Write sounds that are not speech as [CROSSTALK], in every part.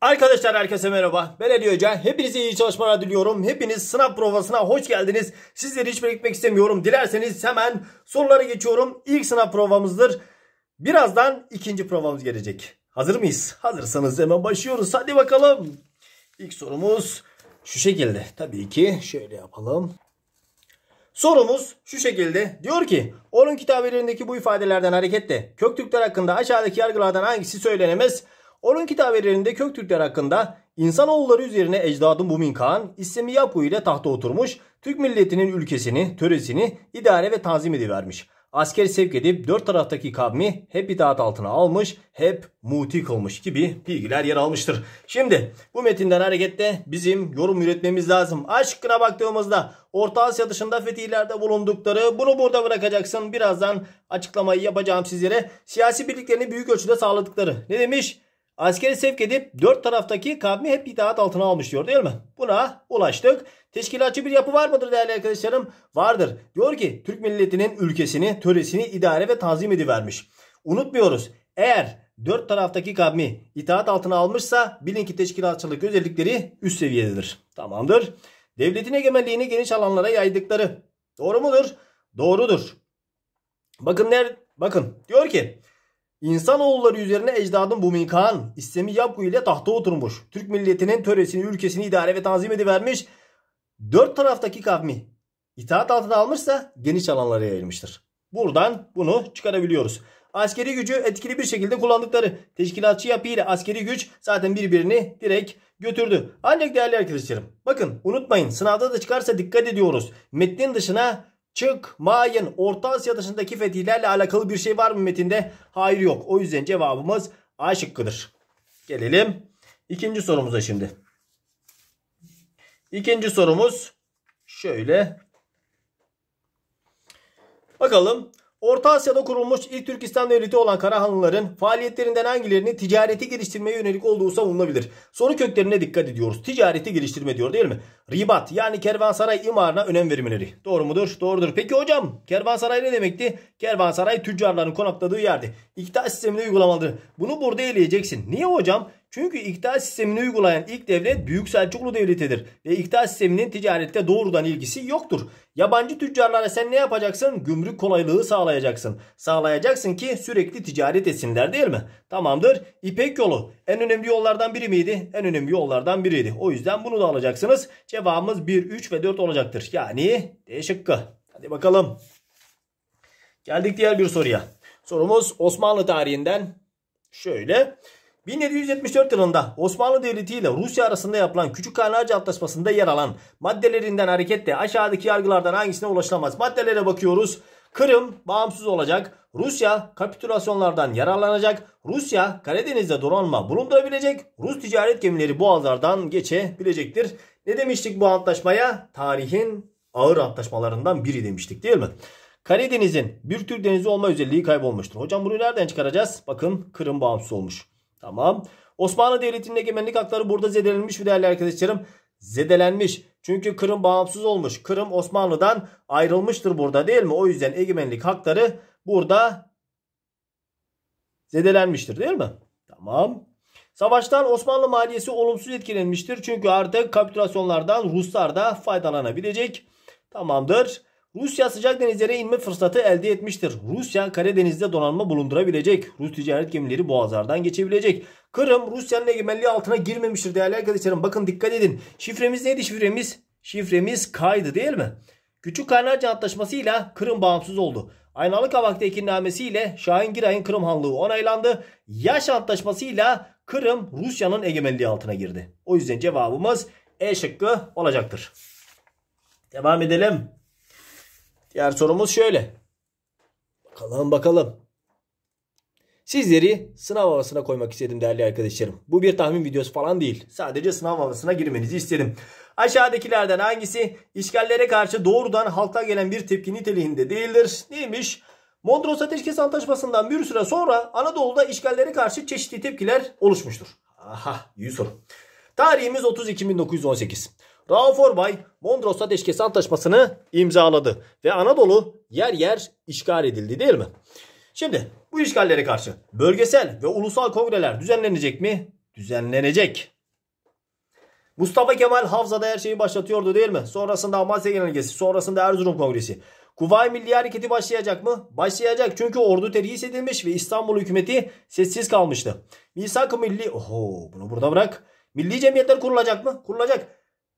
Arkadaşlar herkese merhaba. Ben Ali Hoca. Hepinize iyi çalışmalar diliyorum. Hepiniz sınav provasına hoş geldiniz. Sizleri hiç bekletmek istemiyorum. Dilerseniz hemen sorulara geçiyorum. İlk sınav provamızdır. Birazdan ikinci provamız gelecek. Hazır mıyız? Hazırsanız hemen başlıyoruz. Hadi bakalım. İlk sorumuz şu şekilde. Tabii ki şöyle yapalım. Sorumuz şu şekilde. Diyor ki onun kitabelerindeki bu ifadelerden hareketle Köktürkler hakkında aşağıdaki yargılardan hangisi söylenemez? Onun kitabelerinde Köktürkler hakkında İnsanoğulları üzerine ecdadı Mumin Kağan, ismi Yapu ile tahta oturmuş, Türk milletinin ülkesini, töresini idare ve tanzim edivermiş. Asker sevk edip dört taraftaki kavmi hep itaat altına almış, hep muti kılmış gibi bilgiler yer almıştır. Şimdi bu metinden hareketle bizim yorum üretmemiz lazım. Aşkına baktığımızda Orta Asya dışında fetihlerde bulundukları bunu burada bırakacaksın. Birazdan açıklamayı yapacağım sizlere. Siyasi birliklerini büyük ölçüde sağladıkları. Ne demiş? Askeri sevk edip dört taraftaki kavmi hep itaat altına almış diyor değil mi? Buna ulaştık. Teşkilatçı bir yapı var mıdır değerli arkadaşlarım? Vardır. Diyor ki Türk milletinin ülkesini, töresini idare ve tanzim edivermiş. Unutmuyoruz. Eğer dört taraftaki kavmi itaat altına almışsa bilin ki teşkilatçılık özellikleri üst seviyededir. Tamamdır. Devletin egemenliğini geniş alanlara yaydıkları. Doğru mudur? Doğrudur. Bakın der, bakın diyor ki İnsanoğulları üzerine ecdadın bu Kağan, İslemi Yapku ile tahta oturmuş. Türk milletinin töresini, ülkesini idare ve tanzim edivermiş. Dört taraftaki kavmi itaat altına almışsa geniş alanlara yayılmıştır. Buradan bunu çıkarabiliyoruz. Askeri gücü etkili bir şekilde kullandıkları teşkilatçı yapı ile askeri güç zaten birbirini direkt götürdü. Ancak değerli arkadaşlarım bakın unutmayın sınavda da çıkarsa dikkat ediyoruz. Metnin dışına çıkmayın. Orta Asya dışındaki fetihlerle alakalı bir şey var mı metinde? Hayır yok. O yüzden cevabımız A şıkkıdır. Gelelim ikinci sorumuza şimdi. İkinci sorumuz şöyle. Bakalım Orta Asya'da kurulmuş ilk Türkistan devleti olan Karahanlıların faaliyetlerinden hangilerini ticareti geliştirmeye yönelik olduğu savunulabilir? Soru köklerine dikkat ediyoruz. Ticareti geliştirme diyor değil mi? Ribat yani kervansaray imarına önem vermeleri. Doğru mudur? Doğrudur. Peki hocam kervansaray ne demekti? Kervansaray tüccarların konakladığı yerdi. İktidar sistemini uygulamalıdır. Bunu burada eleyeceksin. Niye hocam? Çünkü iktidar sistemini uygulayan ilk devlet Büyük Selçuklu Devleti'dir ve iktidar sisteminin ticarette doğrudan ilgisi yoktur. Yabancı tüccarlara sen ne yapacaksın? Gümrük kolaylığı sağlayacaksın. Sağlayacaksın ki sürekli ticaret etsinler değil mi? Tamamdır. İpek yolu en önemli yollardan biri miydi? En önemli yollardan biriydi. O yüzden bunu da alacaksınız. Cevabımız 1, 3 ve 4 olacaktır. Yani D şıkkı. Hadi bakalım. Geldik diğer bir soruya. Sorumuz Osmanlı tarihinden şöyle. 1774 yılında Osmanlı Devleti ile Rusya arasında yapılan Küçük Kaynarca Antlaşması'nda yer alan maddelerinden hareketle aşağıdaki yargılardan hangisine ulaşılamaz? Maddelere bakıyoruz. Kırım bağımsız olacak. Rusya kapitülasyonlardan yararlanacak. Rusya Karadeniz'de donanma bulundurabilecek. Rus ticaret gemileri boğazlardan geçebilecektir. Ne demiştik bu antlaşmaya? Tarihin ağır antlaşmalarından biri demiştik değil mi? Karadeniz'in bir tür denizi olma özelliği kaybolmuştur. Hocam bunu nereden çıkaracağız? Bakın Kırım bağımsız olmuş. Tamam. Osmanlı Devleti'nin egemenlik hakları burada zedelenmiş mi değerli arkadaşlarım? Zedelenmiş. Çünkü Kırım bağımsız olmuş. Kırım Osmanlı'dan ayrılmıştır burada değil mi? O yüzden egemenlik hakları burada zedelenmiştir değil mi? Tamam. Savaştan Osmanlı maliyesi olumsuz etkilenmiştir. Çünkü artık kapitülasyonlardan Ruslar da faydalanabilecek. Tamamdır. Rusya sıcak denizlere inme fırsatı elde etmiştir. Rusya Karadeniz'de donanma bulundurabilecek. Rus ticaret gemileri boğazlardan geçebilecek. Kırım Rusya'nın egemenliği altına girmemiştir değerli arkadaşlarım. Bakın dikkat edin. Şifremiz neydi şifremiz? Şifremiz kaydı değil mi? Küçük Kaynarca Antlaşması'yla Kırım bağımsız oldu. Aynalık Havak'ta iknamesiyle Şahin Giray'ın Kırım Hanlığı onaylandı. Yaş Antlaşması'yla Kırım Rusya'nın egemenliği altına girdi. O yüzden cevabımız E şıkkı olacaktır. Devam edelim. Diğer sorumuz şöyle. Bakalım bakalım. Sizleri sınav havasına koymak istedim değerli arkadaşlarım. Bu bir tahmin videosu falan değil. Sadece sınav havasına girmenizi istedim. Aşağıdakilerden hangisi işgallere karşı doğrudan halkta gelen bir tepki niteliğinde değildir? Neymiş? Mondros Ateşkes Antlaşması'ndan bir süre sonra Anadolu'da işgallere karşı çeşitli tepkiler oluşmuştur. Aha iyi soru. Tarihimiz 30 Ekim 1918. Rauf Orbay Mondros Ateşkes Antlaşması'nı imzaladı ve Anadolu yer yer işgal edildi değil mi? Şimdi bu işgallere karşı bölgesel ve ulusal kongreler düzenlenecek mi? Düzenlenecek. Mustafa Kemal Havza'da her şeyi başlatıyordu değil mi? Sonrasında Amasya Genelgesi, sonrasında Erzurum Kongresi. Kuvayi Milli Hareketi başlayacak mı? Başlayacak çünkü ordu terhis edilmiş ve İstanbul hükümeti sessiz kalmıştı. Misak-ı Milli... Oho bunu burada bırak. Milli cemiyetler kurulacak mı? Kurulacak.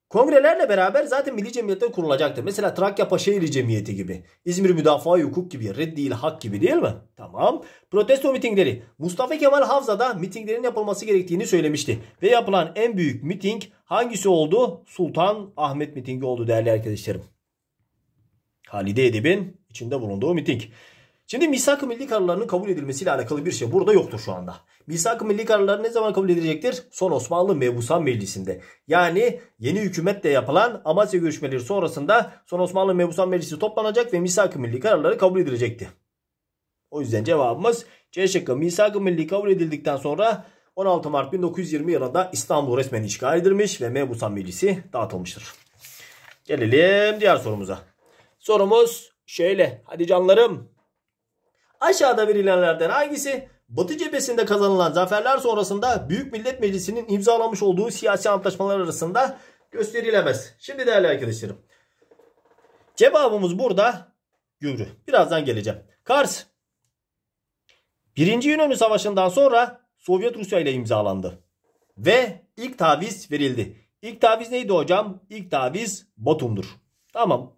Kongrelerle beraber zaten milli cemiyetler kurulacaktır. Mesela Trakya Paşaeli Cemiyeti gibi, İzmir Müdafaa Hukuk gibi, Reddi Hak gibi değil mi? Tamam. Protesto mitingleri. Mustafa Kemal Havza da mitinglerin yapılması gerektiğini söylemişti. Ve yapılan en büyük miting hangisi oldu? Sultan Ahmet mitingi oldu değerli arkadaşlarım. Halide Edip'in içinde bulunduğu miting. Şimdi misak-ı milli kararlarının kabul edilmesiyle alakalı bir şey burada yoktur şu anda. Misak-ı milli kararları ne zaman kabul edilecektir? Son Osmanlı Mebusan Meclisi'nde. Yani yeni hükümetle yapılan Amasya görüşmeleri sonrasında Son Osmanlı Mebusan Meclisi toplanacak ve misak-ı milli kararları kabul edilecekti. O yüzden cevabımız C şıkkı misak-ı milli kabul edildikten sonra 16 Mart 1920 yılında İstanbul resmen işgal edilmiş ve Mebusan Meclisi dağıtılmıştır. Gelelim diğer sorumuza. Sorumuz şöyle. Hadi canlarım Aşağıda verilenlerden hangisi Batı cephesinde kazanılan zaferler sonrasında Büyük Millet Meclisi'nin imzalamış olduğu siyasi antlaşmalar arasında gösterilemez. Şimdi değerli arkadaşlarım. Cevabımız burada Gümrü. Birazdan geleceğim. Kars. Birinci Yunanlı Savaşı'ndan sonra Sovyet Rusya ile imzalandı. Ve ilk taviz verildi. İlk taviz neydi hocam? İlk taviz Batum'dur. Tamam.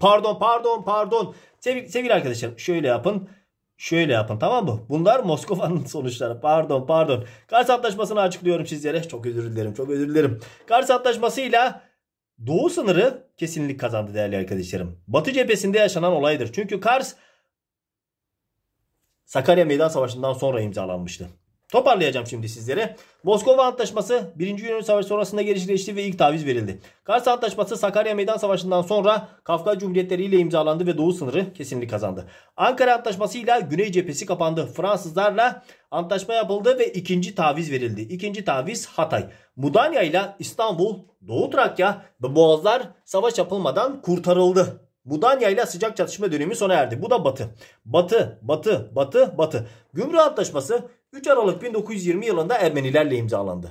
Pardon pardon pardon. sevgili arkadaşlar şöyle yapın. Şöyle yapın tamam mı? Bunlar Moskova'nın [LAUGHS] sonuçları. Pardon pardon. Kars Antlaşması'nı açıklıyorum sizlere. Çok özür dilerim. Çok özür dilerim. Kars Antlaşması'yla Doğu sınırı kesinlik kazandı değerli arkadaşlarım. Batı cephesinde yaşanan olaydır. Çünkü Kars Sakarya Meydan Savaşı'ndan sonra imzalanmıştı. Toparlayacağım şimdi sizlere. Moskova Antlaşması 1. Yunan Savaşı sonrasında gerçekleşti ve ilk taviz verildi. Kars Antlaşması Sakarya Meydan Savaşı'ndan sonra Kafkas Cumhuriyetleri ile imzalandı ve Doğu sınırı kesinlik kazandı. Ankara Antlaşması ile Güney cephesi kapandı. Fransızlarla antlaşma yapıldı ve ikinci taviz verildi. İkinci taviz Hatay. Mudanya ile İstanbul, Doğu Trakya ve Boğazlar savaş yapılmadan kurtarıldı. Mudanya ile sıcak çatışma dönemi sona erdi. Bu da Batı. Batı, Batı, Batı, Batı. Gümrük Antlaşması 3 Aralık 1920 yılında Ermenilerle imzalandı.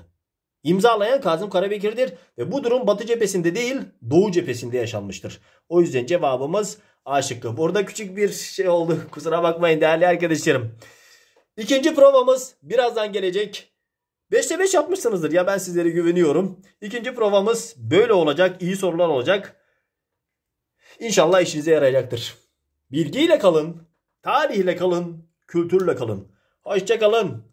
İmzalayan Kazım Karabekir'dir ve bu durum Batı cephesinde değil Doğu cephesinde yaşanmıştır. O yüzden cevabımız A şıkkı. Burada küçük bir şey oldu. [LAUGHS] Kusura bakmayın değerli arkadaşlarım. İkinci provamız birazdan gelecek. 5'te 5 yapmışsınızdır ya ben sizlere güveniyorum. İkinci provamız böyle olacak. iyi sorular olacak. İnşallah işinize yarayacaktır. Bilgiyle kalın, tarihle kalın, kültürle kalın. Hoşçakalın.